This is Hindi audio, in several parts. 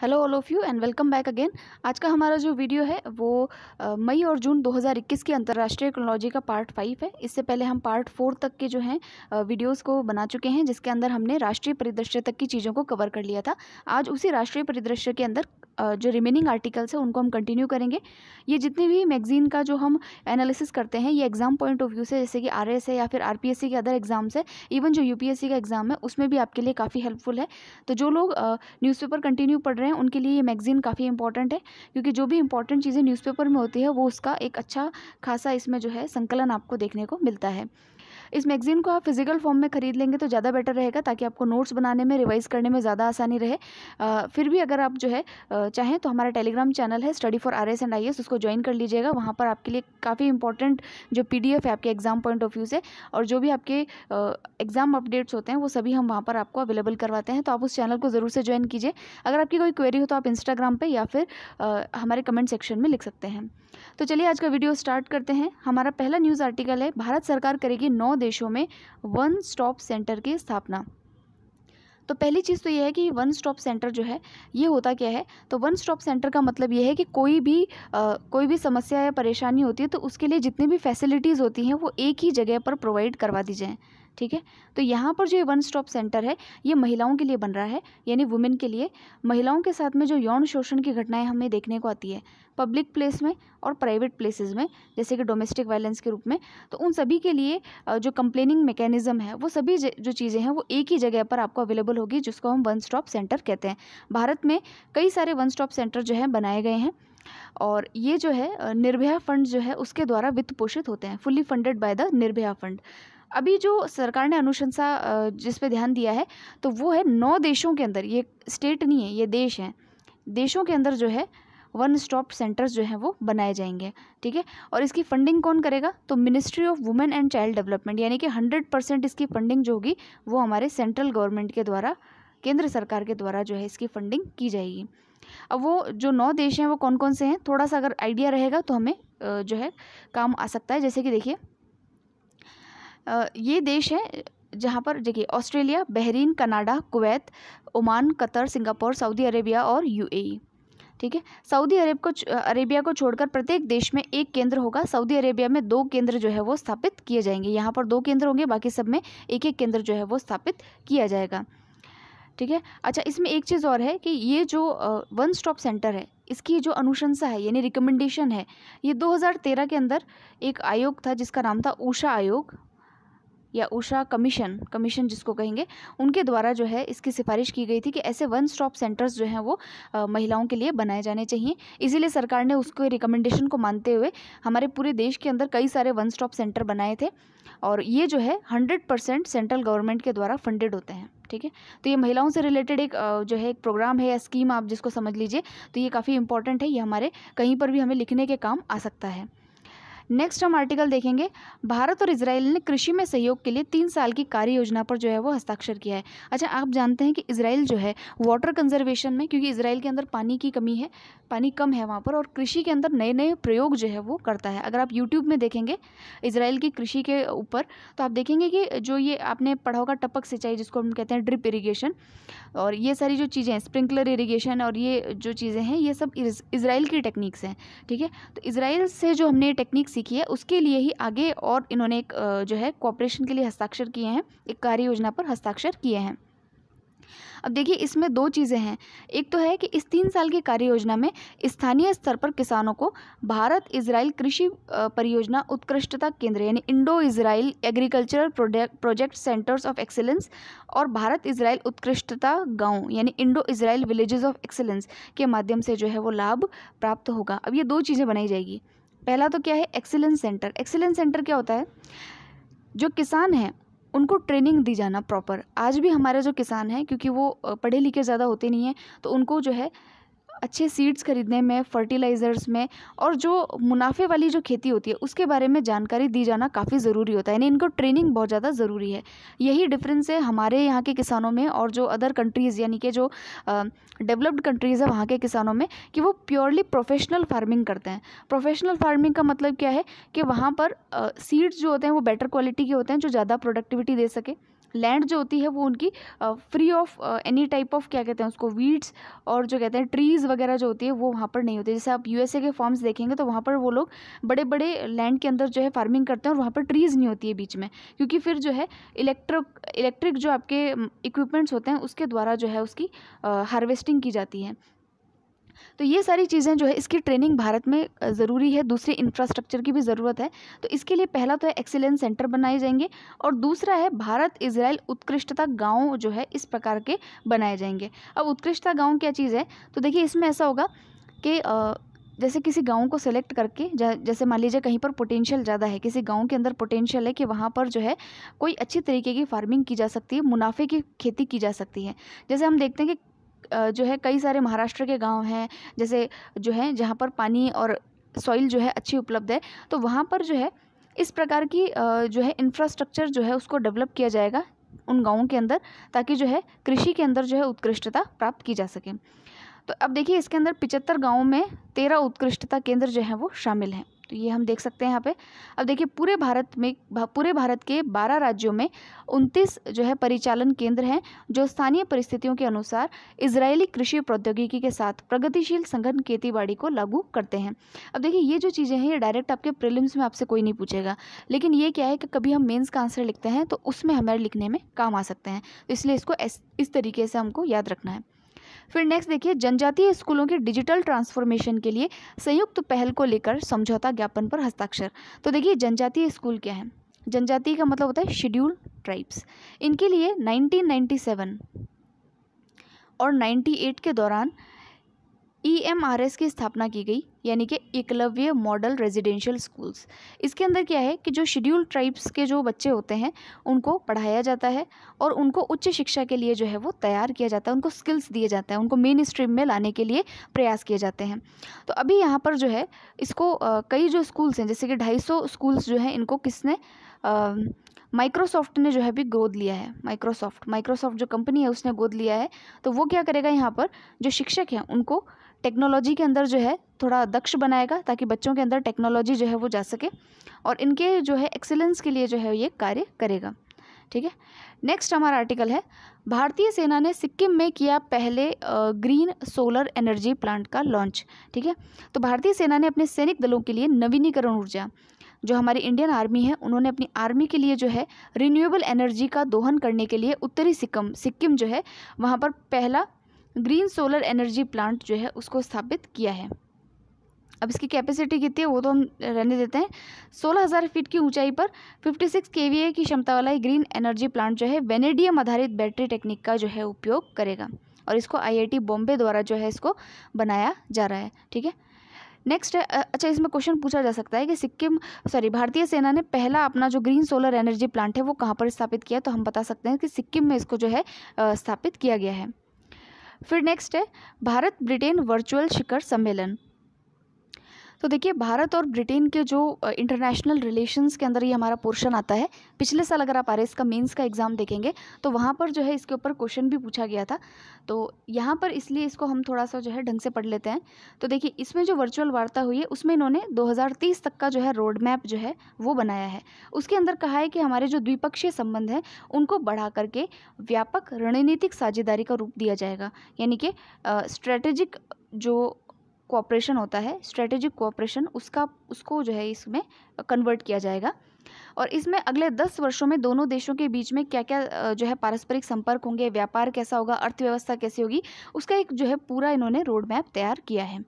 hello all of you and welcome back again आज का हमारा जो वीडियो है वो मई और जून 2021 की अंतर्राष्ट्रीय टेक्नोलॉजी का पार्ट फाइव है इससे पहले हम पार्ट फोर तक के जो हैं वीडियोस को बना चुके हैं जिसके अंदर हमने राष्ट्रीय परिदृश्य तक की चीज़ों को कवर कर लिया था आज उसी राष्ट्रीय परिदृश्य के अंदर जो रिमेनिंग आर्टिकल्स हैं उनको हम कंटिन्यू करेंगे ये जितने भी मैगजीन का जो हम एनालिसिस करते हैं ये एग्ज़ाम पॉइंट ऑफ व्यू से जैसे कि आर है या फिर आर के अदर एग्ज़ाम्स है इवन जो यू का एग्ज़ाम है उसमें भी आपके लिए काफ़ी हेल्पफुल है तो जो लोग न्यूज़पेपर कंटिन्यू पढ़ रहे हैं उनके लिए ये मैगजीन काफ़ी इंपॉर्टेंट है क्योंकि जो भी इंपॉर्टेंट चीज़ें न्यूज़पेपर में होती है वो उसका एक अच्छा खासा इसमें जो है संकलन आपको देखने को मिलता है इस मैगज़ीन को आप फिज़िकल फॉर्म में ख़रीद लेंगे तो ज़्यादा बेटर रहेगा ताकि आपको नोट्स बनाने में रिवाइज़ करने में ज़्यादा आसानी रहे फिर भी अगर आप जो है चाहें तो हमारा टेलीग्राम चैनल है study for R S and I S उसको ज्वाइन कर लीजिएगा वहाँ पर आपके लिए काफ़ी इंपॉर्टेंट जो पी डी एफ है आपके एग्ज़ाम पॉइंट ऑफ व्यू से और जो भी आपके एग्ज़ाम अपडेट्स होते हैं वो सभी हम वहाँ पर आपको अवेलेबल करवाते हैं तो आप उस चैनल को ज़रूर से ज्वाइन कीजिए अगर आपकी कोई क्वेरी हो तो आप इंस्टाग्राम पर या फिर हमारे कमेंट सेक्शन में लिख सकते हैं तो चलिए आज का वीडियो स्टार्ट करते हैं हमारा पहला न्यूज़ आर्टिकल है भारत सरकार करेगी नौ देशों में वन स्टॉप सेंटर की स्थापना तो पहली चीज़ तो यह है कि वन स्टॉप सेंटर जो है ये होता क्या है तो वन स्टॉप सेंटर का मतलब यह है कि कोई भी आ, कोई भी समस्या या परेशानी होती है तो उसके लिए जितनी भी फैसिलिटीज़ होती हैं वो एक ही जगह पर प्रोवाइड करवा दी जाएँ ठीक है तो यहाँ पर जो ये वन स्टॉप सेंटर है ये महिलाओं के लिए बन रहा है यानी वुमेन के लिए महिलाओं के साथ में जो यौन शोषण की घटनाएं हमें देखने को आती है पब्लिक प्लेस में और प्राइवेट प्लेसेस में जैसे कि डोमेस्टिक वायलेंस के रूप में तो उन सभी के लिए जो कंप्लेनिंग मैकेनिज़्म है वो सभी जो चीज़ें हैं वो एक ही जगह पर आपको अवेलेबल होगी जिसको हम वन स्टॉप सेंटर कहते हैं भारत में कई सारे वन स्टॉप सेंटर जो है बनाए गए हैं और ये जो है निर्भया फंड जो है उसके द्वारा वित्त पोषित होते हैं fully funded by the Nirbhaya fund अभी जो सरकार ने अनुशंसा जिस पे ध्यान दिया है तो वो है नौ देशों के अंदर ये स्टेट नहीं है ये देश हैं देशों के अंदर जो है वन स्टॉप सेंटर्स जो हैं वो बनाए जाएंगे ठीक है और इसकी फंडिंग कौन करेगा तो ministry of women and child development यानी कि हंड्रेड परसेंट इसकी फंडिंग जो होगी वो हमारे सेंट्रल गवर्नमेंट के द्वारा केंद्र सरकार के द्वारा जो है इसकी फंडिंग की जाएगी अब वो जो नौ देश हैं वो कौन कौन से हैं थोड़ा सा अगर आइडिया रहेगा तो हमें जो है काम आ सकता है जैसे कि देखिए ये देश है जहाँ पर देखिए Australia Bahrain Canada Kuwait Oman Qatar Singapore Saudi Arabia और यूएई ठीक है सऊदी अरब को अरेबिया को छोड़कर प्रत्येक देश में एक केंद्र होगा सऊदी अरेबिया में दो केंद्र जो है वो स्थापित किए जाएंगे यहाँ पर दो केंद्र होंगे बाकी सब में एक एक केंद्र जो है वो स्थापित किया जाएगा ठीक है अच्छा इसमें एक चीज़ और है कि ये जो वन स्टॉप सेंटर है इसकी जो अनुशंसा है यानी रिकमेंडेशन है ये 2013 के अंदर एक आयोग था जिसका नाम था ऊषा आयोग या उषा कमीशन कमीशन जिसको कहेंगे उनके द्वारा जो है इसकी सिफारिश की गई थी कि ऐसे वन स्टॉप सेंटर्स जो हैं वो आ, महिलाओं के लिए बनाए जाने चाहिए इसीलिए सरकार ने उसके रिकमेंडेशन को मानते हुए हमारे पूरे देश के अंदर कई सारे वन स्टॉप सेंटर बनाए थे और ये जो है हंड्रेड परसेंट सेंट्रल गवर्नमेंट के द्वारा फंडेड होते हैं ठीक है तो ये महिलाओं से रिलेटेड एक जो है एक प्रोग्राम है या स्कीम आप जिसको समझ लीजिए तो ये काफ़ी इंपॉर्टेंट है ये हमारे कहीं पर भी हमें लिखने के काम आ सकता है नेक्स्ट हम आर्टिकल देखेंगे भारत और इसराइल ने कृषि में सहयोग के लिए तीन साल की कार्य योजना पर जो है वो हस्ताक्षर किया है अच्छा आप जानते हैं कि इसराइल जो है वाटर कंजर्वेशन में क्योंकि इसराइल के अंदर पानी की कमी है पानी कम है वहाँ पर और कृषि के अंदर नए नए प्रयोग जो है वो करता है अगर आप यूट्यूब में देखेंगे इसराइल की कृषि के ऊपर तो आप देखेंगे कि जो ये आपने पढ़ा होगा टपक सिंचाई जिसको हम कहते हैं ड्रिप इरीगेशन और ये सारी जो चीज़ें स्प्रिंकलर इरीगेशन और ये जो चीज़ें हैं ये सब इसराइल की टेक्निक्स हैं ठीक है तो इसराइल से जो हमने टेक्निक्स सीखी है उसके लिए ही आगे और इन्होंने एक जो है कॉपरेशन के लिए हस्ताक्षर किए हैं एक कार्य योजना पर हस्ताक्षर किए हैं अब देखिए इसमें दो चीज़ें हैं एक तो है कि इस तीन साल की कार्य योजना में स्थानीय स्तर पर किसानों को भारत इसराइल कृषि परियोजना उत्कृष्टता केंद्र यानी Indo Israel agricultural project centres of excellence और भारत इसराइल उत्कृष्टता गांव यानी Indo Israel villages of excellence के माध्यम से जो है वो लाभ प्राप्त होगा अब ये दो चीज़ें बनाई जाएगी पहला तो क्या है एक्सीलेंस सेंटर एक्सीलेंस सेंटर क्या होता है जो किसान हैं उनको ट्रेनिंग दी जाना प्रॉपर आज भी हमारे जो किसान हैं क्योंकि वो पढ़े लिखे ज़्यादा होते नहीं हैं तो उनको जो है अच्छे सीड्स खरीदने में फर्टिलाइज़र्स में और जो मुनाफे वाली जो खेती होती है उसके बारे में जानकारी दी जाना काफ़ी ज़रूरी होता है यानी इनको ट्रेनिंग बहुत ज़्यादा ज़रूरी है यही डिफरेंस है हमारे यहाँ के किसानों में और जो अदर कंट्रीज़ यानी कि जो डेवलप्ड कंट्रीज़ है वहाँ के किसानों में कि वो प्योरली प्रोफेशनल फार्मिंग करते हैं प्रोफेशनल फार्मिंग का मतलब क्या है कि वहाँ पर सीड्स जो होते हैं वो बेटर क्वालिटी के होते हैं जो ज़्यादा प्रोडक्टिविटी दे सके लैंड जो होती है वो उनकी free of any type of क्या कहते हैं उसको वीड्स और जो कहते हैं ट्रीज़ वगैरह जो होती है वो वहाँ पर नहीं होती जैसे आप यूएसए के फॉर्म्स देखेंगे तो वहाँ पर वो लोग बड़े बड़े लैंड के अंदर जो है फार्मिंग करते हैं और वहाँ पर ट्रीज़ नहीं होती है बीच में क्योंकि फिर जो है इलेक्ट्रिक इलेक्ट्रिक जो आपके इक्विपमेंट्स होते हैं उसके द्वारा जो है उसकी हार्वेस्टिंग की जाती है तो ये सारी चीज़ें जो है इसकी ट्रेनिंग भारत में ज़रूरी है दूसरी इंफ्रास्ट्रक्चर की भी ज़रूरत है तो इसके लिए पहला तो है एक्सीलेंस सेंटर बनाए जाएंगे और दूसरा है भारत इसराइल उत्कृष्टता गाँव जो है इस प्रकार के बनाए जाएंगे अब उत्कृष्टता गाँव क्या चीज़ है तो देखिए इसमें ऐसा होगा कि जैसे किसी गांव को सेलेक्ट करके जैसे मान लीजिए कहीं पर पोटेंशियल ज़्यादा है किसी गांव के अंदर पोटेंशियल है कि वहाँ पर जो है कोई अच्छी तरीके की फार्मिंग की जा सकती है मुनाफे की खेती की जा सकती है जैसे हम देखते हैं कि जो है कई सारे महाराष्ट्र के गाँव हैं जैसे जो है जहाँ पर पानी और सॉइल जो है अच्छी उपलब्ध है तो वहाँ पर जो है इस प्रकार की जो है इंफ्रास्ट्रक्चर जो है उसको डेवलप किया जाएगा उन गाँवों के अंदर ताकि जो है कृषि के अंदर जो है उत्कृष्टता प्राप्त की जा सके तो अब देखिए इसके अंदर पिचहत्तर गाँवों में तेरह उत्कृष्टता केंद्र जो है वो शामिल हैं तो ये हम देख सकते हैं यहाँ पे अब देखिए पूरे भारत में पूरे भारत के 12 राज्यों में 29 जो है परिचालन केंद्र हैं जो स्थानीय परिस्थितियों के अनुसार इजरायली कृषि प्रौद्योगिकी के साथ प्रगतिशील संगठन खेती को लागू करते हैं अब देखिए ये जो चीज़ें हैं ये डायरेक्ट आपके प्रिलिम्स में आपसे कोई नहीं पूछेगा लेकिन ये क्या है कि कभी हम मेन्स का आंसर लिखते हैं तो उसमें हमारे लिखने में काम आ सकते हैं तो इसलिए इसको इस तरीके से हमको याद रखना है फिर नेक्स्ट देखिए जनजातीय स्कूलों के डिजिटल ट्रांसफॉर्मेशन के लिए संयुक्त पहल को लेकर समझौता ज्ञापन पर हस्ताक्षर तो देखिए जनजातीय स्कूल क्या है जनजाति का मतलब होता है शेड्यूल ट्राइब्स इनके लिए 1997 और 98 के दौरान ईएमआरएस e की स्थापना की गई यानी कि एकलव्य मॉडल रेजिडेंशियल स्कूल्स इसके अंदर क्या है कि जो शेड्यूल ट्राइब्स के जो बच्चे होते हैं उनको पढ़ाया जाता है और उनको उच्च शिक्षा के लिए जो है वो तैयार किया जाता है उनको स्किल्स दिए जाते हैं उनको मेन स्ट्रीम में लाने के लिए प्रयास किए जाते हैं तो अभी यहाँ पर जो है इसको आ, कई जो स्कूल्स हैं जैसे कि ढाई स्कूल्स जो हैं इनको किसने माइक्रोसॉफ्ट ने जो है भी गोद लिया है माइक्रोसॉफ्ट माइक्रोसॉफ्ट जो कंपनी है उसने गोद लिया है तो वो क्या करेगा यहाँ पर जो शिक्षक हैं उनको टेक्नोलॉजी के अंदर जो है थोड़ा दक्ष बनाएगा ताकि बच्चों के अंदर टेक्नोलॉजी जो है वो जा सके और इनके जो है एक्सेलेंस के लिए जो है ये कार्य करेगा ठीक है नेक्स्ट हमारा आर्टिकल है भारतीय सेना ने सिक्किम में किया पहले ग्रीन सोलर एनर्जी प्लांट का लॉन्च ठीक है तो भारतीय सेना ने अपने सैनिक दलों के लिए नवीनीकरण ऊर्जा जो हमारी इंडियन आर्मी है उन्होंने अपनी आर्मी के लिए जो है रिन्यूएबल एनर्जी का दोहन करने के लिए उत्तरी सिक्किम सिक्किम जो है वहाँ पर पहला ग्रीन सोलर एनर्जी प्लांट जो है उसको स्थापित किया है अब इसकी कैपेसिटी कितनी है वो तो हम रहने देते हैं सोलह हज़ार फीट की ऊंचाई पर 56 सिक्स के वी की क्षमता वाला ग्रीन एनर्जी प्लांट जो है वेनेडियम आधारित बैटरी टेक्निक का जो है उपयोग करेगा और इसको आईआईटी बॉम्बे द्वारा जो है इसको बनाया जा रहा है ठीक है नेक्स्ट है अच्छा इसमें क्वेश्चन पूछा जा सकता है कि सिक्किम सॉरी भारतीय सेना ने पहला अपना जो ग्रीन सोलर एनर्जी प्लांट है वो कहाँ पर स्थापित किया तो हम बता सकते हैं कि सिक्किम में इसको जो है स्थापित किया गया है फिर नेक्स्ट है भारत ब्रिटेन वर्चुअल शिखर सम्मेलन तो देखिए भारत और ब्रिटेन के जो इंटरनेशनल रिलेशंस के अंदर ये हमारा पोर्शन आता है पिछले साल अगर आप आर का मेंस का एग्ज़ाम देखेंगे तो वहाँ पर जो है इसके ऊपर क्वेश्चन भी पूछा गया था तो यहाँ पर इसलिए इसको हम थोड़ा सा जो है ढंग से पढ़ लेते हैं तो देखिए इसमें जो वर्चुअल वार्ता हुई है उसमें इन्होंने दो तक का जो है रोड मैप जो है वो बनाया है उसके अंदर कहा है कि हमारे जो द्विपक्षीय संबंध हैं उनको बढ़ा करके व्यापक रणनीतिक साझेदारी का रूप दिया जाएगा यानी कि स्ट्रेटेजिक जो कोऑपरेशन होता है स्ट्रेटेजिक कोऑपरेशन उसका उसको जो है इसमें कन्वर्ट किया जाएगा और इसमें अगले दस वर्षों में दोनों देशों के बीच में क्या क्या जो है पारस्परिक संपर्क होंगे व्यापार कैसा होगा अर्थव्यवस्था कैसी होगी उसका एक जो है पूरा इन्होंने रोड मैप तैयार किया है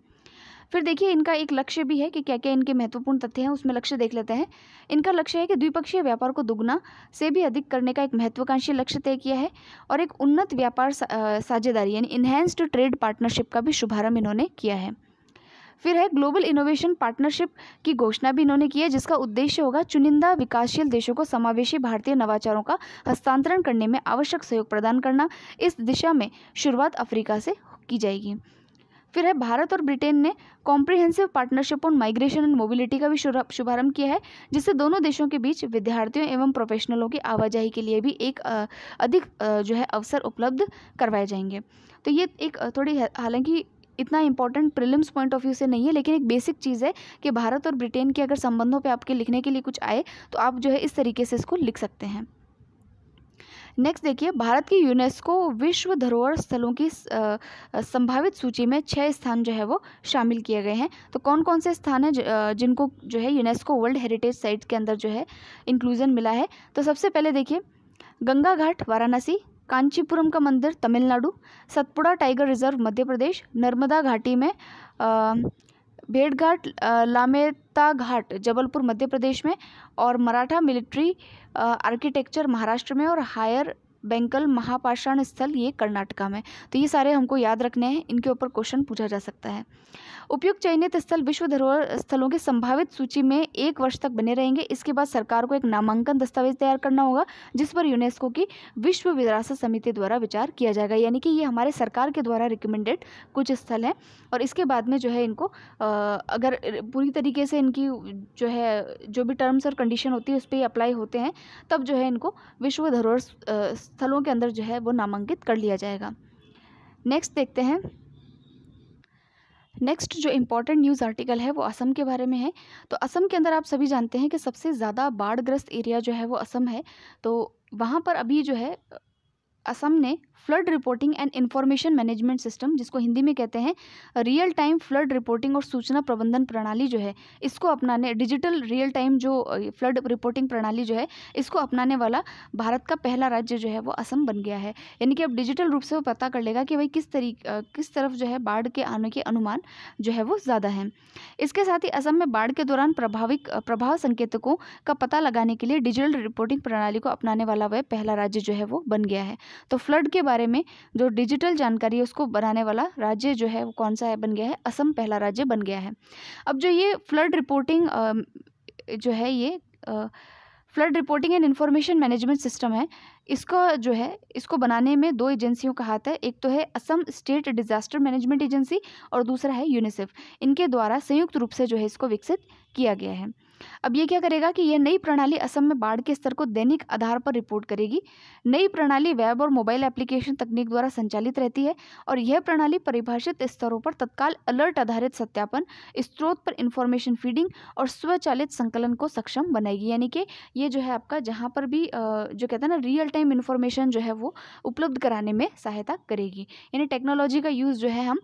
फिर देखिए इनका एक लक्ष्य भी है कि क्या क्या इनके महत्वपूर्ण तथ्य हैं उसमें लक्ष्य देख लेते हैं इनका लक्ष्य है कि द्विपक्षीय व्यापार को दुगना से भी अधिक करने का एक महत्वाकांक्षी लक्ष्य तय किया है और एक उन्नत व्यापार साझेदारी यानी इन्हेंस्ड ट्रेड पार्टनरशिप का भी शुभारंभ इन्होंने किया है फिर है ग्लोबल इनोवेशन पार्टनरशिप की घोषणा भी इन्होंने की है जिसका उद्देश्य होगा चुनिंदा विकासशील देशों को समावेशी भारतीय नवाचारों का हस्तांतरण करने में आवश्यक सहयोग प्रदान करना इस दिशा में शुरुआत अफ्रीका से की जाएगी फिर है भारत और ब्रिटेन ने comprehensive partnership on migration and mobility का भी शुभारंभ किया है जिससे दोनों देशों के बीच विद्यार्थियों एवं प्रोफेशनलों की आवाजाही के लिए भी एक अधिक जो है अवसर उपलब्ध करवाए जाएंगे तो ये एक थोड़ी हालांकि इतना important prelims point of view से नहीं है लेकिन एक बेसिक चीज़ है कि भारत और ब्रिटेन के अगर संबंधों पर आपके लिखने के लिए कुछ आए तो आप जो है इस तरीके से इसको लिख सकते हैं नेक्स्ट देखिए भारत की यूनेस्को विश्व धरोहर स्थलों की संभावित सूची में छः स्थान जो है वो शामिल किए गए हैं तो कौन कौन से स्थान हैं जिनको जो है यूनेस्को वर्ल्ड हेरिटेज साइट के अंदर जो है इंक्लूजन मिला है तो सबसे पहले देखिए गंगा घाट वाराणसी कांचीपुरम का मंदिर तमिलनाडु सतपुड़ा टाइगर रिजर्व मध्य प्रदेश नर्मदा घाटी में भेड़ घाट लामेता घाट जबलपुर मध्य प्रदेश में और मराठा मिलिट्री आर्किटेक्चर महाराष्ट्र में और हायर बेंकल महापाषाण स्थल ये कर्नाटका में तो ये सारे हमको याद रखने हैं इनके ऊपर क्वेश्चन पूछा जा सकता है उपयुक्त चयनित स्थल विश्व धरोहर स्थलों के संभावित सूची में एक वर्ष तक बने रहेंगे इसके बाद सरकार को एक नामांकन दस्तावेज तैयार करना होगा जिस पर यूनेस्को की विश्व विरासत समिति द्वारा विचार किया जाएगा यानी कि ये हमारे सरकार के द्वारा रिकमेंडेड कुछ स्थल हैं और इसके बाद में जो है इनको अगर पूरी तरीके से इनकी जो है जो भी टर्म्स और कंडीशन होती है उस पर अप्लाई होते हैं तब जो है इनको विश्व धरोहर स्थलों के अंदर जो है वो नामांकित कर लिया जाएगा नेक्स्ट देखते हैं नेक्स्ट जो इम्पोर्टेंट न्यूज़ आर्टिकल है वो असम के बारे में है तो असम के अंदर आप सभी जानते हैं कि सबसे ज़्यादा बाढ़ग्रस्त एरिया जो है वो असम है तो वहाँ पर अभी जो है असम ने flood reporting and information management system जिसको हिंदी में कहते हैं रियल टाइम फ्लड रिपोर्टिंग और सूचना प्रबंधन प्रणाली जो है इसको अपनाने डिजिटल रियल टाइम जो फ्लड रिपोर्टिंग प्रणाली जो है इसको अपनाने वाला भारत का पहला राज्य जो है वो असम बन गया है यानी कि अब डिजिटल रूप से वो पता कर लेगा कि भाई किस तरीके किस तरफ जो है बाढ़ के आने के अनुमान जो है वो ज़्यादा है इसके साथ ही असम में बाढ़ के दौरान प्रभाविक प्रभाव संकेतकों का पता लगाने के लिए डिजिटल रिपोर्टिंग प्रणाली को अपनाने वाला वह पहला राज्य जो है वो बन गया है तो फ्लड के बारे में जो डिजिटल जानकारी है उसको बनाने वाला राज्य जो है वो कौन सा है बन गया है असम पहला राज्य बन गया है अब जो ये फ्लड रिपोर्टिंग जो है ये flood reporting and information management system है इसका जो है इसको बनाने में दो एजेंसियों का हाथ है एक तो है Assam state disaster management agency और दूसरा है यूनिसेफ इनके द्वारा संयुक्त रूप से जो है इसको विकसित किया गया है अब ये क्या करेगा कि यह नई प्रणाली असम में बाढ़ के स्तर को दैनिक आधार पर रिपोर्ट करेगी नई प्रणाली वेब और मोबाइल एप्लीकेशन तकनीक द्वारा संचालित रहती है और यह प्रणाली परिभाषित स्तरों पर तत्काल अलर्ट आधारित सत्यापन स्त्रोत पर इंफॉर्मेशन फीडिंग और स्वचालित संकलन को सक्षम बनाएगी यानी कि ये जो है आपका जहाँ पर भी जो कहते हैं ना रियल टाइम इन्फॉर्मेशन जो है वो उपलब्ध कराने में सहायता करेगी यानी टेक्नोलॉजी का यूज़ जो है हम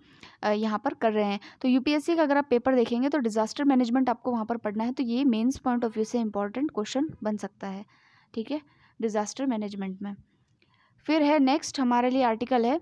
यहाँ पर कर रहे हैं तो यूपीएससी का अगर आप पेपर देखेंगे तो डिजास्टर मैनेजमेंट आपको वहाँ पर पढ़ना है तो ये ये मेंस पॉइंट ऑफ व्यू से इम्पॉर्टेंट क्वेश्चन बन सकता है ठीक है डिज़ास्टर मैनेजमेंट में फिर है नेक्स्ट हमारे लिए आर्टिकल है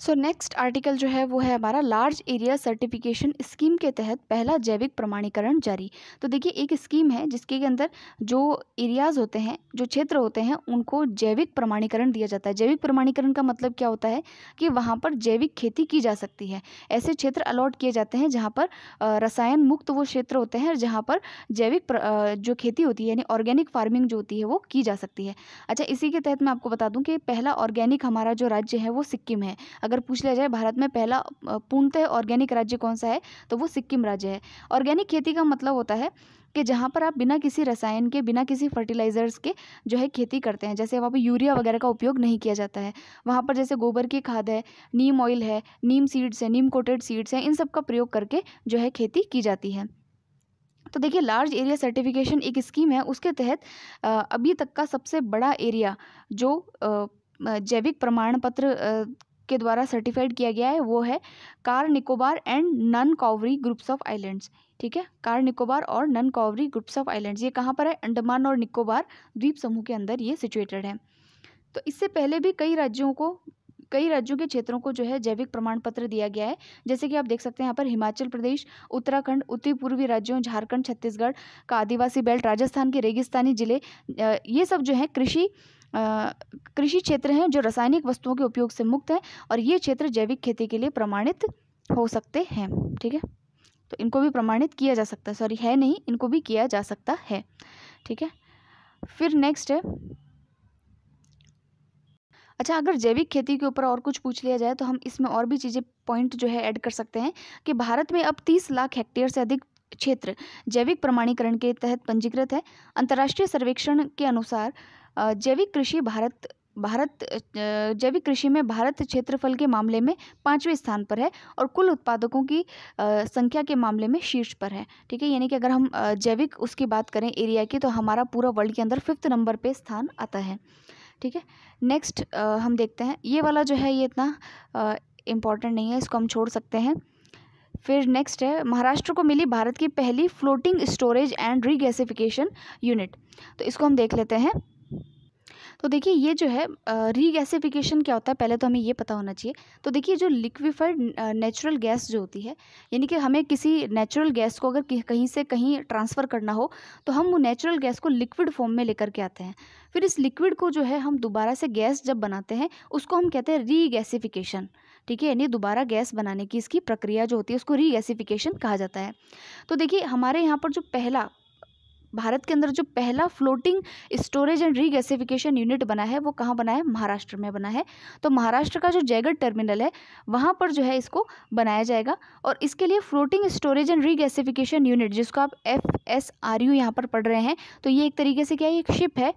सो नेक्स्ट आर्टिकल जो है वो है हमारा लार्ज एरिया सर्टिफिकेशन स्कीम के तहत पहला जैविक प्रमाणीकरण जारी तो देखिए एक स्कीम है जिसके अंदर जो एरियाज़ होते हैं जो क्षेत्र होते हैं उनको जैविक प्रमाणीकरण दिया जाता है जैविक प्रमाणीकरण का मतलब क्या होता है कि वहाँ पर जैविक खेती की जा सकती है ऐसे क्षेत्र अलॉट किए जाते हैं जहाँ पर रसायन मुक्त वो क्षेत्र होते हैं जहाँ पर जैविक जो खेती होती है यानी ऑर्गेनिक फार्मिंग जो होती है वो की जा सकती है अच्छा इसी के तहत मैं आपको बता दूँ कि पहला ऑर्गेनिक हमारा जो राज्य है वो सिक्किम है अगर पूछ लिया जाए भारत में पहला पूर्णतः ऑर्गेनिक राज्य कौन सा है तो वो सिक्किम राज्य है ऑर्गेनिक खेती का मतलब होता है कि जहाँ पर आप बिना किसी रसायन के बिना किसी फर्टिलाइज़र्स के जो है खेती करते हैं जैसे वहाँ पर यूरिया वगैरह का उपयोग नहीं किया जाता है वहाँ पर जैसे गोबर की खाद है नीम ऑयल है नीम सीड्स है नीम कोटेड सीड्स हैं इन सब का प्रयोग करके जो है खेती की जाती है तो देखिए लार्ज एरिया सर्टिफिकेशन एक स्कीम है उसके तहत अभी तक का सबसे बड़ा एरिया जो जैविक प्रमाण पत्र के द्वारा सर्टिफाइड किया गया है वो है Car Nicobar and Nancowry groups of islands ठीक है कार निकोबार और Nancowry groups of islands ये कहाँ पर है अंडमान और निकोबार द्वीप समूह के अंदर ये सिचुएटेड है तो इससे पहले भी कई राज्यों को कई राज्यों के क्षेत्रों को जो है जैविक प्रमाण पत्र दिया गया है जैसे कि आप देख सकते हैं यहाँ पर हिमाचल प्रदेश उत्तराखंड उत्तरी पूर्वी राज्यों झारखंड छत्तीसगढ़ का आदिवासी बेल्ट राजस्थान के रेगिस्तानी जिले ये सब जो है कृषि कृषि क्षेत्र हैं जो रासायनिक वस्तुओं के उपयोग से मुक्त हैं और ये क्षेत्र जैविक खेती के लिए प्रमाणित हो सकते हैं ठीक है तो इनको भी प्रमाणित किया जा सकता है सॉरी है नहीं इनको भी किया जा सकता है ठीक है फिर नेक्स्ट है अच्छा अगर जैविक खेती के ऊपर और कुछ पूछ लिया जाए तो हम इसमें और भी चीज़ें पॉइंट जो है ऐड कर सकते हैं कि भारत में अब तीस लाख हेक्टेयर से अधिक क्षेत्र जैविक प्रमाणीकरण के तहत पंजीकृत है अंतर्राष्ट्रीय सर्वेक्षण के अनुसार जैविक कृषि भारत भारत जैविक कृषि में भारत क्षेत्रफल के मामले में पाँचवें स्थान पर है और कुल उत्पादकों की संख्या के मामले में शीर्ष पर है ठीक है यानी कि अगर हम जैविक उसकी बात करें एरिया की तो हमारा पूरा वर्ल्ड के अंदर फिफ्थ नंबर पे स्थान आता है ठीक है नेक्स्ट हम देखते हैं ये वाला जो है ये इतना इम्पॉर्टेंट नहीं है इसको हम छोड़ सकते हैं फिर नेक्स्ट है महाराष्ट्र को मिली भारत की पहली floating storage and regasification unit तो इसको हम देख लेते हैं तो देखिए ये जो है रीगैसिफिकेशन क्या होता है पहले तो हमें ये पता होना चाहिए तो देखिए जो लिक्विफाइड नेचुरल गैस जो होती है यानी कि हमें किसी नेचुरल गैस को अगर कहीं से कहीं ट्रांसफ़र करना हो तो हम वो नेचुरल गैस को लिक्विड फॉर्म में लेकर के आते हैं फिर इस लिक्विड को जो है हम दोबारा से गैस जब बनाते हैं उसको हम कहते हैं रीगैसिफिकेशन ठीक है यानी दोबारा गैस बनाने की इसकी प्रक्रिया जो होती है उसको रीगैसिफिकेशन कहा जाता है तो देखिए हमारे यहाँ पर जो पहला भारत के अंदर जो पहला floating storage and regasification unit बना है वो कहाँ बना है महाराष्ट्र में बना है तो महाराष्ट्र का जो जयगढ़ टर्मिनल है वहाँ पर जो है इसको बनाया जाएगा और इसके लिए floating storage and regasification unit जिसको आप एफ एस आर यू यहाँ पर पढ़ रहे हैं तो ये एक तरीके से क्या है एक शिप है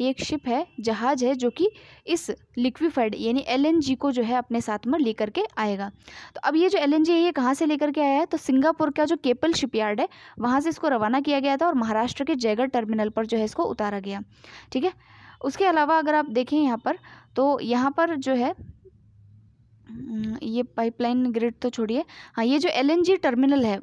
ये एक शिप है जहाज़ है जो कि इस लिक्विफाइड यानी एलएनजी को जो है अपने साथ में लेकर के आएगा तो अब ये जो एलएनजी है ये कहाँ से लेकर के आया है तो सिंगापुर का जो केपल शिपयार्ड है वहाँ से इसको रवाना किया गया था और महाराष्ट्र के जयगढ़ टर्मिनल पर जो है इसको उतारा गया ठीक है उसके अलावा अगर आप देखें यहाँ पर तो यहाँ पर जो है हम्म, ये पाइपलाइन ग्रिड तो छोड़िए हाँ ये जो एलएनजी टर्मिनल है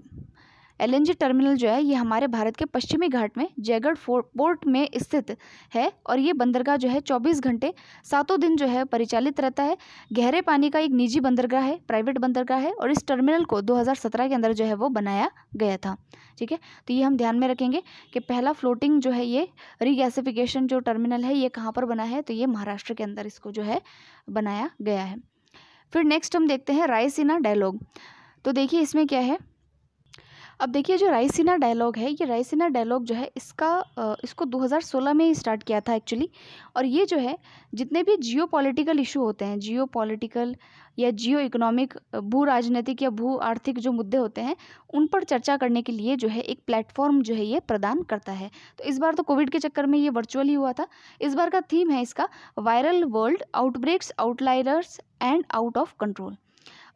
एलएनजी टर्मिनल जो है ये हमारे भारत के पश्चिमी घाट में जयगढ़ पोर्ट में स्थित है और ये बंदरगाह जो है चौबीस घंटे सातों दिन जो है परिचालित रहता है गहरे पानी का एक निजी बंदरगाह है प्राइवेट बंदरगाह है और इस टर्मिनल को 2017 के अंदर जो है वो बनाया गया था ठीक है तो ये हम ध्यान में रखेंगे कि पहला फ्लोटिंग जो है ये रीगैसिफिकेशन जो टर्मिनल है ये कहाँ पर बना है तो ये महाराष्ट्र के अंदर इसको जो है बनाया गया है फिर नेक्स्ट हम देखते हैं रायसीना डायलॉग तो देखिए इसमें क्या है अब देखिए जो रायसीना डायलॉग है ये रायसीना डायलॉग जो है इसका इसको 2016 में स्टार्ट किया था एक्चुअली और ये जो है जितने भी जियो पॉलिटिकल इशू होते हैं जियो पॉलिटिकल या जियो इकोनॉमिक भू राजनीतिक या भू आर्थिक जो मुद्दे होते हैं उन पर चर्चा करने के लिए जो है एक प्लेटफॉर्म जो है ये प्रदान करता है तो इस बार तो कोविड के चक्कर में ये वर्चुअल ही हुआ था इस बार का थीम है इसका viral world outbreaks outliners and out of control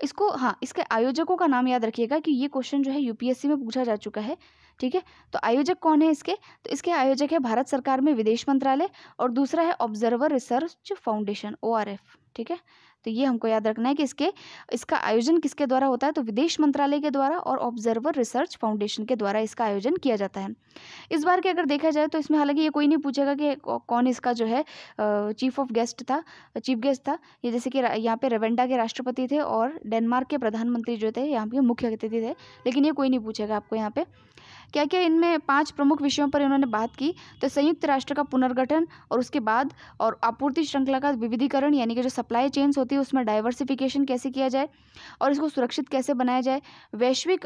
इसको हाँ इसके आयोजकों का नाम याद रखिएगा कि ये क्वेश्चन जो है यूपीएससी में पूछा जा चुका है ठीक है तो आयोजक कौन है इसके तो इसके आयोजक है भारत सरकार में विदेश मंत्रालय और दूसरा है ऑब्जर्वर रिसर्च फाउंडेशन ओ ठीक है तो ये हमको याद रखना है कि इसके इसका आयोजन किसके द्वारा होता है तो विदेश मंत्रालय के द्वारा और ऑब्जर्वर रिसर्च फाउंडेशन के द्वारा इसका आयोजन किया जाता है इस बार के अगर देखा जाए तो इसमें हालांकि ये कोई नहीं पूछेगा कि कौन इसका जो है चीफ ऑफ गेस्ट था चीफ गेस्ट था ये जैसे कि यहाँ पे रेवेंडा के राष्ट्रपति थे और डेनमार्क के प्रधानमंत्री जो थे यहाँ पे मुख्य अतिथि थे लेकिन ये कोई नहीं पूछेगा आपको यहाँ पे क्या क्या इनमें पाँच प्रमुख विषयों पर इन्होंने बात की तो संयुक्त राष्ट्र का पुनर्गठन और उसके बाद और आपूर्ति श्रृंखला का विविधीकरण यानी कि जो सप्लाई चेन्स होती है उसमें डाइवर्सिफिकेशन कैसे किया जाए और इसको सुरक्षित कैसे बनाया जाए वैश्विक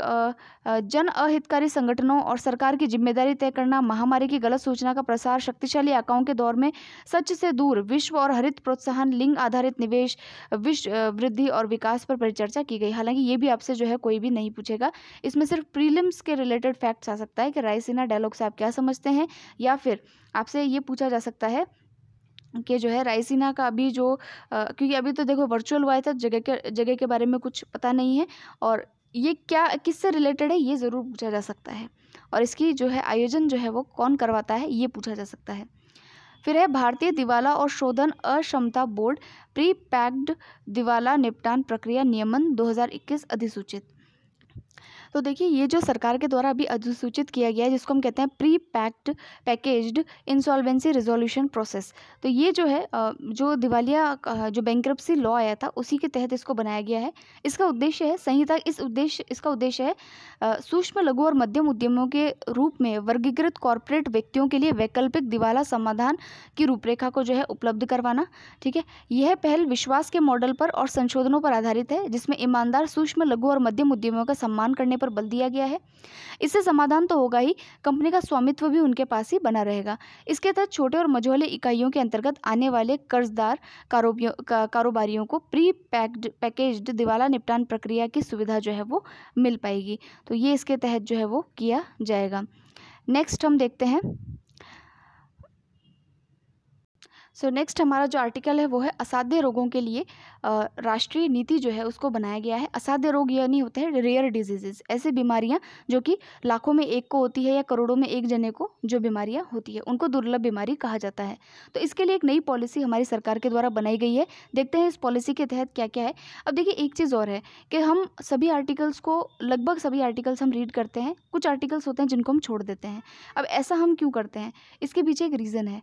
जन अहितकारी संगठनों और सरकार की जिम्मेदारी तय करना महामारी की गलत सूचना का प्रसार शक्तिशाली आकाओं के दौर में सच से दूर विश्व और हरित प्रोत्साहन लिंग आधारित निवेश विश्व वृद्धि और विकास पर परिचर्चा की गई हालांकि ये भी आपसे जो है कोई भी नहीं पूछेगा इसमें सिर्फ प्रीलिम्स के रिलेटेड फैक्ट्स जा सकता है कि रायसीना डायलॉग से आप क्या समझते हैं या फिर आपसे ये पूछा जा सकता है कि जो है रायसीना का अभी जो आ, क्योंकि अभी तो देखो वर्चुअल हुआ था तो जगह के जगह के बारे में कुछ पता नहीं है और ये क्या किससे रिलेटेड है ये ज़रूर पूछा जा सकता है और इसकी जो है आयोजन जो है वो कौन करवाता है ये पूछा जा सकता है फिर है भारतीय दिवाला और शोधन अक्षमता बोर्ड प्री पैक्ड दिवाला निपटान प्रक्रिया नियमन 2021 अधिसूचित तो देखिए ये जो सरकार के द्वारा अभी अधिसूचित किया गया है जिसको हम कहते हैं pre packed packaged insolvency resolution process तो ये जो है जो दिवालिया जो बैंक्रप्सी लॉ आया था उसी के तहत इसको बनाया गया है इसका उद्देश्य है संहिता इस उद्देश्य इसका उद्देश्य है सूक्ष्म लघु और मध्यम उद्यमों के रूप में वर्गीकृत कॉरपोरेट व्यक्तियों के लिए वैकल्पिक दिवाला समाधान की रूपरेखा को जो है उपलब्ध करवाना ठीक है यह पहल विश्वास के मॉडल पर और संशोधनों पर आधारित है जिसमें ईमानदार सूक्ष्म लघु और मध्यम उद्यमों का सम्मान करने पर बल दिया गया है इससे समाधान तो होगा ही कंपनी का स्वामित्व भी उनके पास ही बना रहेगा इसके तहत छोटे और मझोले इकाइयों के अंतर्गत आने वाले कर्जदार कारोबारियों को प्री पैक्ड पैकेज दिवाला निपटान प्रक्रिया की सुविधा जो है वो मिल पाएगी तो ये इसके तहत जो है वो किया जाएगा नेक्स्ट हम देखते हैं सो so, नेक्स्ट हमारा जो आर्टिकल है वो है असाध्य रोगों के लिए राष्ट्रीय नीति जो है उसको बनाया गया है असाध्य रोग नहीं होते हैं रेयर डिजीजेज ऐसी बीमारियां जो कि लाखों में एक को होती है या करोड़ों में एक जने को जो बीमारियां होती है उनको दुर्लभ बीमारी कहा जाता है तो इसके लिए एक नई पॉलिसी हमारी सरकार के द्वारा बनाई गई है देखते हैं इस पॉलिसी के तहत क्या क्या है अब देखिए एक चीज़ और है कि हम सभी आर्टिकल्स को लगभग सभी आर्टिकल्स हम रीड करते हैं कुछ आर्टिकल्स होते हैं जिनको हम छोड़ देते हैं अब ऐसा हम क्यों करते हैं इसके पीछे एक रीज़न है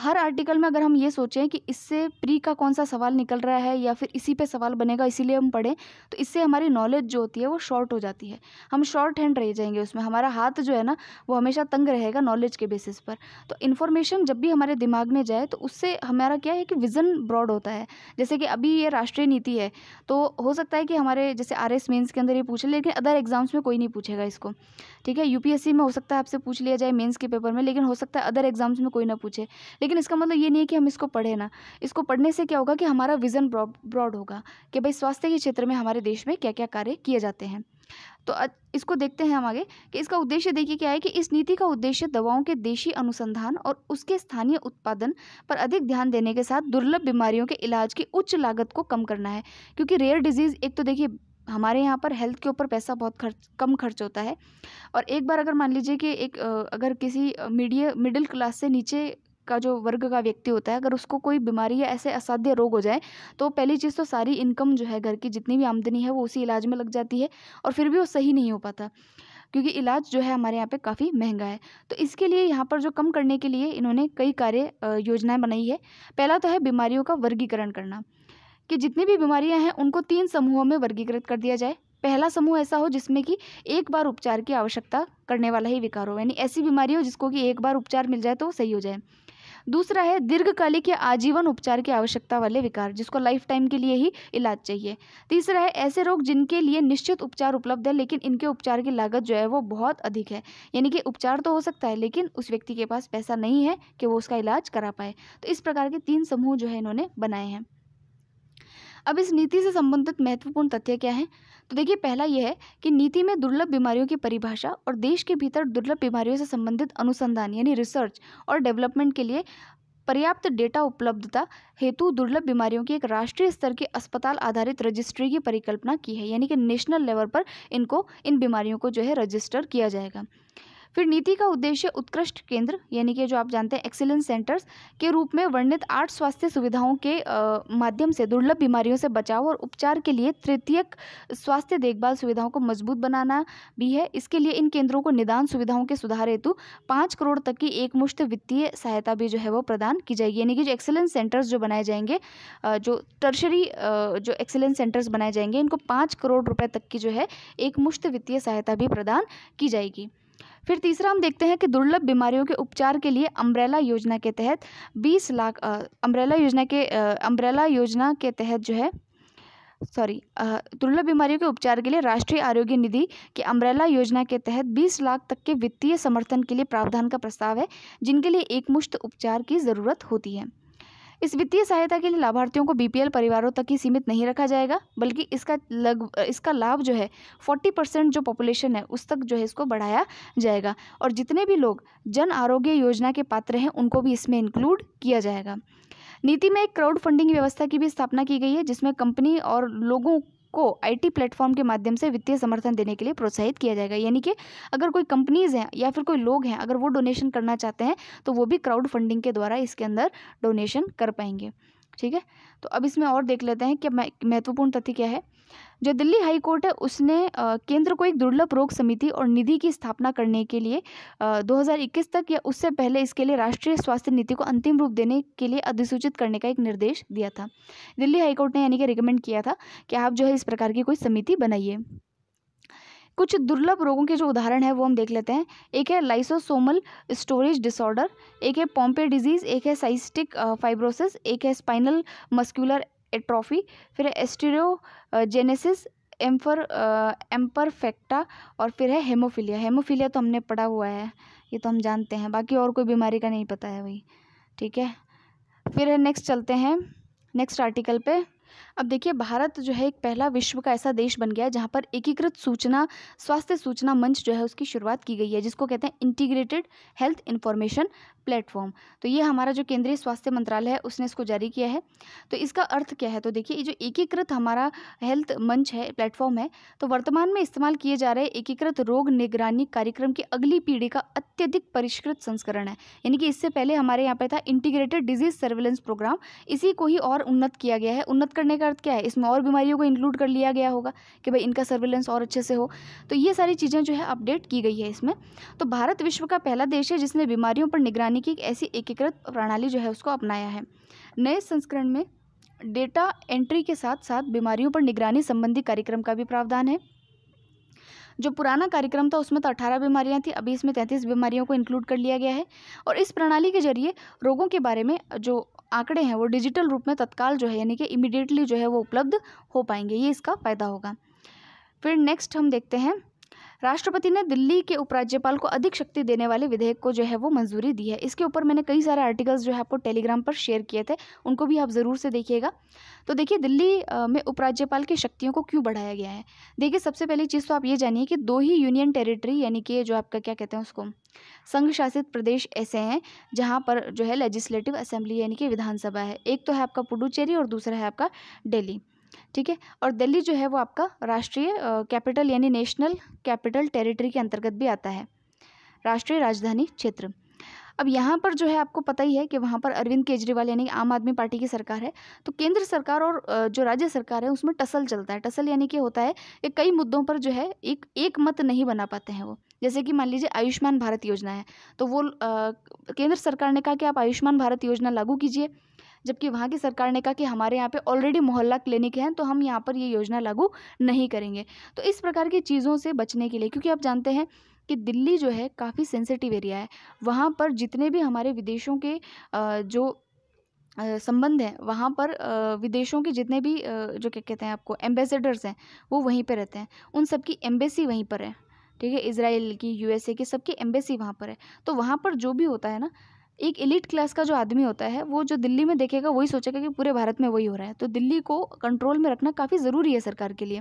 हर आर्टिकल में अगर हम ये सोचें कि इससे प्री का कौन सा सवाल निकल रहा है या फिर इसी पे सवाल बनेगा इसीलिए हम पढ़ें तो इससे हमारी नॉलेज जो होती है वो शॉर्ट हो जाती है हम शॉर्ट हैंड रह जाएंगे उसमें हमारा हाथ जो है ना वो हमेशा तंग रहेगा नॉलेज के बेसिस पर तो इन्फॉर्मेशन जब भी हमारे दिमाग में जाए तो उससे हमारा क्या है कि विज़न ब्रॉड होता है जैसे कि अभी ये राष्ट्रीय नीति है तो हो सकता है कि हमारे जैसे आर एस मेन्स के अंदर ये पूछे लेकिन अदर एग्जाम्स में कोई नहीं पूछेगा इसको ठीक है यू में हो सकता है आपसे पूछ लिया जाए मेन्स के पेपर में लेकिन हो सकता है अदर एग्जाम्स में कोई ना पूछे लेकिन इसका मतलब ये नहीं है कि हम इसको पढ़े ना इसको पढ़ने से क्या होगा कि हमारा विज़न ब्रॉड होगा कि भाई स्वास्थ्य के क्षेत्र में हमारे देश में क्या क्या कार्य किए जाते हैं तो इसको देखते हैं हम आगे कि इसका उद्देश्य देखिए क्या है कि इस नीति का उद्देश्य दवाओं के देशी अनुसंधान और उसके स्थानीय उत्पादन पर अधिक ध्यान देने के साथ दुर्लभ बीमारियों के इलाज की उच्च लागत को कम करना है क्योंकि रेयर डिजीज़ एक तो देखिए हमारे यहाँ पर हेल्थ के ऊपर पैसा बहुत खर्च कम खर्च होता है और एक बार अगर मान लीजिए कि एक अगर किसी मीडिया मिडिल क्लास से नीचे का जो वर्ग का व्यक्ति होता है अगर उसको कोई बीमारी या ऐसे असाध्य रोग हो जाए तो पहली चीज़ तो सारी इनकम जो है घर की जितनी भी आमदनी है वो उसी इलाज में लग जाती है और फिर भी वो सही नहीं हो पाता क्योंकि इलाज जो है हमारे यहाँ पे काफ़ी महंगा है तो इसके लिए यहाँ पर जो कम करने के लिए इन्होंने कई कार्य योजनाएँ बनाई है पहला तो है बीमारियों का वर्गीकरण करना कि जितनी भी बीमारियाँ हैं उनको तीन समूहों में वर्गीकृत कर दिया जाए पहला समूह ऐसा हो जिसमें कि एक बार उपचार की आवश्यकता करने वाला ही विकार हो यानी ऐसी बीमारी हो जिसको कि एक बार उपचार मिल जाए तो सही हो जाए दूसरा है दीर्घकालिक या आजीवन उपचार की आवश्यकता वाले विकार जिसको लाइफ टाइम के लिए ही इलाज चाहिए तीसरा है ऐसे रोग जिनके लिए निश्चित उपचार उपलब्ध है लेकिन इनके उपचार की लागत जो है वो बहुत अधिक है यानी कि उपचार तो हो सकता है लेकिन उस व्यक्ति के पास पैसा नहीं है कि वो उसका इलाज करा पाए तो इस प्रकार के तीन समूह जो है इन्होंने बनाए हैं अब इस नीति से संबंधित महत्वपूर्ण तथ्य क्या है तो देखिए पहला यह है कि नीति में दुर्लभ बीमारियों की परिभाषा और देश के भीतर दुर्लभ बीमारियों से संबंधित अनुसंधान यानी रिसर्च और डेवलपमेंट के लिए पर्याप्त डेटा उपलब्धता हेतु दुर्लभ बीमारियों की एक राष्ट्रीय स्तर के अस्पताल आधारित रजिस्ट्री की परिकल्पना की है यानी कि नेशनल लेवल पर इनको इन बीमारियों को जो है रजिस्टर किया जाएगा फिर नीति का उद्देश्य उत्कृष्ट केंद्र यानी कि जो आप जानते हैं एक्सीलेंस सेंटर्स के रूप में वर्णित आठ स्वास्थ्य सुविधाओं के माध्यम से दुर्लभ बीमारियों से बचाव और उपचार के लिए तृतीयक स्वास्थ्य देखभाल सुविधाओं को मजबूत बनाना भी है इसके लिए इन केंद्रों को निदान सुविधाओं के सुधार हेतु पाँच करोड़ तक की एकमुश्त वित्तीय सहायता भी जो है वो प्रदान की जाएगी यानी कि जो एक्सेलेंस सेंटर्स जो बनाए जाएंगे जो टर्शरी जो एक्सेलेंस सेंटर्स बनाए जाएंगे इनको पाँच करोड़ रुपए तक की जो है एक मुश्त वित्तीय सहायता भी प्रदान की जाएगी फिर तीसरा हम देखते हैं कि दुर्लभ बीमारियों के उपचार के लिए अम्ब्रेला योजना के तहत 20 लाख अम्ब्रेला योजना के अम्ब्रेला योजना के तहत जो है सॉरी दुर्लभ बीमारियों के उपचार के लिए राष्ट्रीय आरोग्य निधि के अम्ब्रेला योजना के तहत 20 लाख तक के वित्तीय समर्थन के लिए प्रावधान का प्रस्ताव है जिनके लिए एकमुश्त उपचार की ज़रूरत होती है इस वित्तीय सहायता के लिए लाभार्थियों को बीपीएल परिवारों तक ही सीमित नहीं रखा जाएगा बल्कि इसका लग इसका लाभ जो है फोर्टी परसेंट जो पॉपुलेशन है उस तक जो है इसको बढ़ाया जाएगा और जितने भी लोग जन आरोग्य योजना के पात्र हैं उनको भी इसमें इंक्लूड किया जाएगा नीति में एक क्राउड फंडिंग व्यवस्था की भी स्थापना की गई है जिसमें कंपनी और लोगों को आईटी प्लेटफॉर्म के माध्यम से वित्तीय समर्थन देने के लिए प्रोत्साहित किया जाएगा यानी कि अगर कोई कंपनीज़ हैं या फिर कोई लोग हैं अगर वो डोनेशन करना चाहते हैं तो वो भी क्राउड फंडिंग के द्वारा इसके अंदर डोनेशन कर पाएंगे ठीक है तो अब इसमें और देख लेते हैं कि महत्वपूर्ण तथ्य क्या है जो दिल्ली हाई कोर्ट है उसने केंद्र को एक दुर्लभ रोग समिति और निधि की स्थापना करने के लिए 2021 तक या उससे पहले इसके लिए राष्ट्रीय स्वास्थ्य नीति को अंतिम रूप देने के लिए अधिसूचित करने का एक निर्देश दिया था दिल्ली हाई कोर्ट ने यानी कि रिकमेंड किया था कि आप जो है इस प्रकार की कोई समिति बनाइए कुछ दुर्लभ रोगों के जो उदाहरण है वो हम देख लेते हैं एक है लाइसोसोमल स्टोरेज डिसऑर्डर एक है पॉम्पे डिजीज़ एक है साइस्टिक फाइब्रोसिस एक है स्पाइनल मस्कुलर एट्रॉफी फिर है एस्टीरोजेनेसिस एम्फर एम्परफेक्टा और फिर है हेमोफीलिया हेमोफीलिया तो हमने पढ़ा हुआ है ये तो हम जानते हैं बाकी और कोई बीमारी का नहीं पता है भाई ठीक है फिर है नेक्स्ट चलते हैं नेक्स्ट आर्टिकल पे अब देखिए भारत जो है एक पहला विश्व का ऐसा देश बन गया है जहाँ पर एकीकृत सूचना स्वास्थ्य सूचना मंच जो है उसकी शुरुआत की गई है जिसको कहते हैं इंटीग्रेटेड हेल्थ इन्फॉर्मेशन प्लेटफॉर्म तो ये हमारा जो केंद्रीय स्वास्थ्य मंत्रालय है उसने इसको जारी किया है तो इसका अर्थ क्या है तो देखिए ये जो एकीकृत हमारा हेल्थ मंच है प्लेटफॉर्म है तो वर्तमान में इस्तेमाल किए जा रहे एकीकृत रोग निगरानी कार्यक्रम की अगली पीढ़ी का अत्यधिक परिष्कृत संस्करण है यानी कि इससे पहले हमारे यहाँ पे था इंटीग्रेटेड डिजीज सर्वेलेंस प्रोग्राम इसी को ही और उन्नत किया गया है उन्नत करने का का अर्थ क्या है इसमें और बीमारियों को इंक्लूड कर लिया गया होगा कि भाई इनका सर्विलेंस और अच्छे से हो तो ये सारी चीज़ें जो है अपडेट की गई है इसमें तो भारत विश्व का पहला देश है जिसने बीमारियों पर निगरानी की एक ऐसी एकीकृत प्रणाली जो है उसको अपनाया है नए संस्करण में डेटा एंट्री के साथ साथ बीमारियों पर निगरानी संबंधी कार्यक्रम का भी प्रावधान है जो पुराना कार्यक्रम था उसमें तो अठारह बीमारियां थी अभी इसमें तैंतीस बीमारियों को इंक्लूड कर लिया गया है और इस प्रणाली के जरिए रोगों के बारे में जो आंकड़े हैं वो डिजिटल रूप में तत्काल जो है यानी कि इमिडिएटली जो है वो उपलब्ध हो पाएंगे ये इसका फ़ायदा होगा फिर नेक्स्ट हम देखते हैं राष्ट्रपति ने दिल्ली के उपराज्यपाल को अधिक शक्ति देने वाले विधेयक को जो है वो मंजूरी दी है इसके ऊपर मैंने कई सारे आर्टिकल्स जो है आपको टेलीग्राम पर शेयर किए थे उनको भी आप ज़रूर से देखिएगा तो देखिए दिल्ली में उपराज्यपाल की शक्तियों को क्यों बढ़ाया गया है देखिए सबसे पहली चीज़ तो आप ये जानिए कि दो ही यूनियन टेरिटरी यानी कि जो आपका क्या कहते हैं उसको संघ शासित प्रदेश ऐसे हैं जहाँ पर जो है लेजिस्लेटिव असेंबली यानी कि विधानसभा है एक तो है आपका पुडुचेरी और दूसरा है आपका डेली ठीक है और दिल्ली जो है वो आपका राष्ट्रीय कैपिटल यानी नेशनल कैपिटल टेरिटरी के अंतर्गत भी आता है राष्ट्रीय राजधानी क्षेत्र अब यहाँ पर जो है आपको पता ही है कि वहाँ पर अरविंद केजरीवाल यानी आम आदमी पार्टी की सरकार है तो केंद्र सरकार और जो राज्य सरकार है उसमें टसल चलता है टसल यानी कि होता है कि कई मुद्दों पर जो है एक एक मत नहीं बना पाते हैं वो जैसे कि मान लीजिए आयुष्मान भारत योजना है तो वो आ, केंद्र सरकार ने कहा कि आप आयुष्मान भारत योजना लागू कीजिए जबकि वहाँ की सरकार ने कहा कि हमारे यहाँ पर ऑलरेडी मोहल्ला क्लिनिक हैं तो हम यहाँ पर ये योजना लागू नहीं करेंगे तो इस प्रकार की चीज़ों से बचने के लिए क्योंकि आप जानते हैं कि दिल्ली जो है काफ़ी सेंसिटिव एरिया है वहाँ पर जितने भी हमारे विदेशों के जो संबंध हैं वहाँ पर विदेशों के जितने भी जो क्या कहते हैं आपको एम्बेसडर्स हैं वो वहीं पर रहते हैं उन सबकी एम्बेसी वहीं पर है ठीक है इसराइल की यूएसए की सबकी एम्बेसी वहाँ पर है तो वहाँ पर जो भी होता है ना एक इलीट क्लास का जो आदमी होता है वो जो दिल्ली में देखेगा वही सोचेगा कि पूरे भारत में वही हो रहा है तो दिल्ली को कंट्रोल में रखना काफ़ी ज़रूरी है सरकार के लिए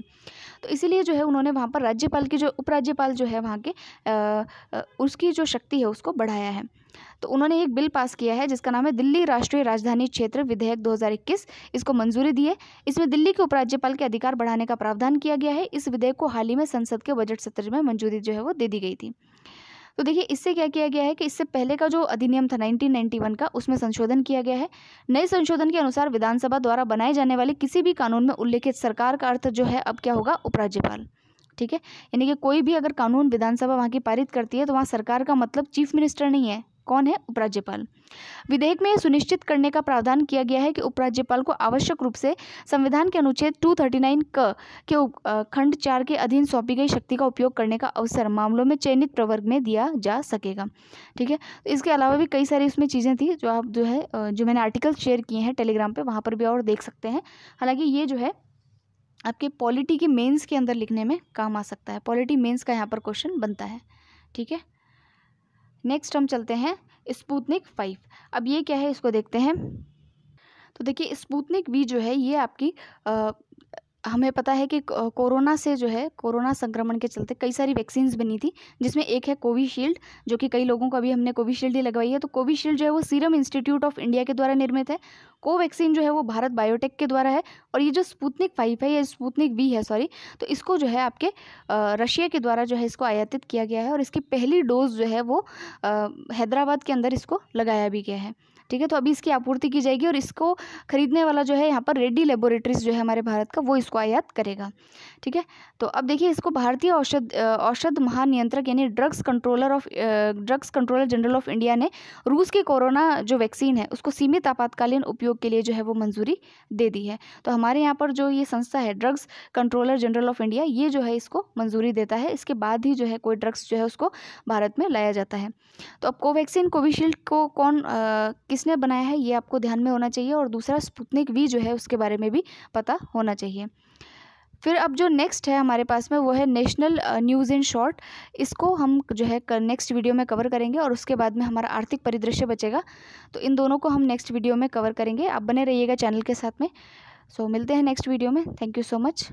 तो इसीलिए जो है उन्होंने वहाँ पर राज्यपाल की जो उपराज्यपाल जो है वहाँ के आ, उसकी जो शक्ति है उसको बढ़ाया है तो उन्होंने एक बिल पास किया है जिसका नाम है दिल्ली राष्ट्रीय राजधानी क्षेत्र विधेयक 2021 इसको मंजूरी दी है इसमें दिल्ली के उपराज्यपाल के अधिकार बढ़ाने का प्रावधान किया गया है इस विधेयक को हाल ही में संसद के बजट सत्र में मंजूरी जो है वो दे दी गई थी तो देखिए इससे क्या किया गया है कि इससे पहले का जो अधिनियम था 1991 का उसमें संशोधन किया गया है नए संशोधन के अनुसार विधानसभा द्वारा बनाए जाने वाले किसी भी कानून में उल्लेखित सरकार का अर्थ जो है अब क्या होगा उपराज्यपाल ठीक है यानी कि कोई भी अगर कानून विधानसभा वहाँ की पारित करती है तो वहाँ सरकार का मतलब चीफ मिनिस्टर नहीं है कौन है उपराज्यपाल विधेयक में सुनिश्चित करने का प्रावधान किया गया है कि उपराज्यपाल को आवश्यक रूप से संविधान के अनुच्छेद 239 क के खंड चार के अधीन सौंपी गई शक्ति का उपयोग करने का अवसर मामलों में चयनित प्रवर्ग में दिया जा सकेगा ठीक है तो इसके अलावा भी कई सारी उसमें चीज़ें थी जो आप जो है जो मैंने आर्टिकल शेयर किए हैं टेलीग्राम पर वहाँ पर भी और देख सकते हैं हालाँकि ये जो है आपके पॉलिटी के मेन्स के अंदर लिखने में काम आ सकता है पॉलिटी मेन्स का यहाँ पर क्वेश्चन बनता है ठीक है नेक्स्ट हम चलते हैं स्पूतनिक फाइव अब ये क्या है इसको देखते हैं तो देखिए स्पूतनिक वी जो है ये आपकी हमें पता है कि कोरोना से जो है कोरोना संक्रमण के चलते कई सारी वैक्सीन्स बनी थी जिसमें एक है कोविशील्ड जो कि कई लोगों को अभी हमने कोविशील्ड ही लगवाई है तो कोविशील्ड जो है वो सीरम इंस्टीट्यूट ऑफ इंडिया के द्वारा निर्मित है कोवैक्सीन जो है वो भारत बायोटेक के द्वारा है और ये जो स्पूतनिक फाइव है या स्पूतनिक वी है सॉरी तो इसको जो है आपके रशिया के द्वारा जो है इसको आयातित किया गया है और इसकी पहली डोज जो है वो हैदराबाद के अंदर इसको लगाया भी गया है ठीक है तो अभी इसकी आपूर्ति की जाएगी और इसको खरीदने वाला जो है यहाँ पर रेड्डी लेबोरेटरीज जो है हमारे भारत का वो इसको आयात करेगा ठीक है तो अब देखिए इसको भारतीय औषध औषध महानियंत्रक यानी drugs controller of drugs controller general of India ने रूस के कोरोना जो वैक्सीन है उसको सीमित आपातकालीन उपयोग के लिए जो है वो मंजूरी दे दी है तो हमारे यहाँ पर जो ये संस्था है drugs controller general of India ये जो है इसको मंजूरी देता है इसके बाद ही जो है कोई ड्रग्स जो है उसको भारत में लाया जाता है तो अब कोवैक्सीन कोविशील्ड को कौन आ, किसने बनाया है ये आपको ध्यान में होना चाहिए और दूसरा स्पुतनिक वी जो है उसके बारे में भी पता होना चाहिए फिर अब जो नेक्स्ट है हमारे पास में वो है नेशनल न्यूज़ इन शॉर्ट इसको हम जो है नेक्स्ट वीडियो में कवर करेंगे और उसके बाद में हमारा आर्थिक परिदृश्य बचेगा तो इन दोनों को हम नेक्स्ट वीडियो में कवर करेंगे आप बने रहिएगा चैनल के साथ में सो so, मिलते हैं नेक्स्ट वीडियो में थैंक यू सो मच